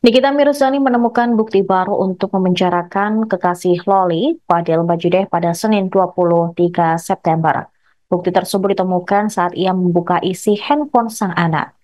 Nikita Mirzani menemukan bukti baru untuk memenjarakan kekasih Loli, Fadil Bajudeh pada Senin 23 September. Bukti tersebut ditemukan saat ia membuka isi handphone sang anak.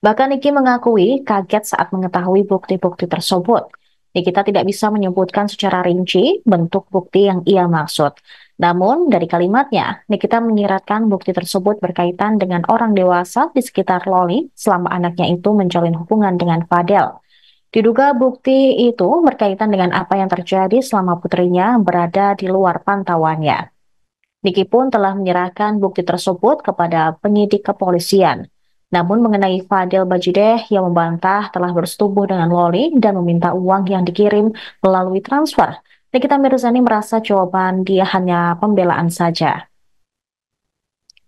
Bahkan Niki mengakui kaget saat mengetahui bukti-bukti tersebut. Nikita tidak bisa menyebutkan secara rinci bentuk bukti yang ia maksud. Namun, dari kalimatnya, Nikita menyiratkan bukti tersebut berkaitan dengan orang dewasa di sekitar Loli selama anaknya itu menjalin hubungan dengan Fadel. Diduga bukti itu berkaitan dengan apa yang terjadi selama putrinya berada di luar pantauannya. Niki pun telah menyerahkan bukti tersebut kepada penyidik kepolisian. Namun mengenai Fadil Bajideh yang membantah telah bersetubuh dengan Loli dan meminta uang yang dikirim melalui transfer Nikita Mirzani merasa jawaban dia hanya pembelaan saja.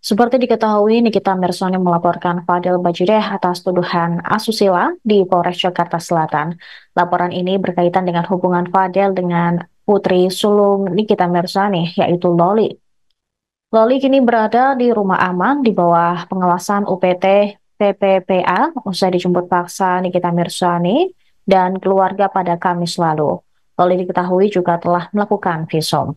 Seperti diketahui, Nikita Mirzani melaporkan Fadil Bajudeh atas tuduhan asusila di Polres Jakarta Selatan. Laporan ini berkaitan dengan hubungan Fadil dengan putri sulung Nikita Mirzani, yaitu Loli. Loli kini berada di rumah aman di bawah pengawasan UPT PPPA usai dijemput paksa Nikita Mirzani dan keluarga pada Kamis lalu oleh diketahui juga telah melakukan visum.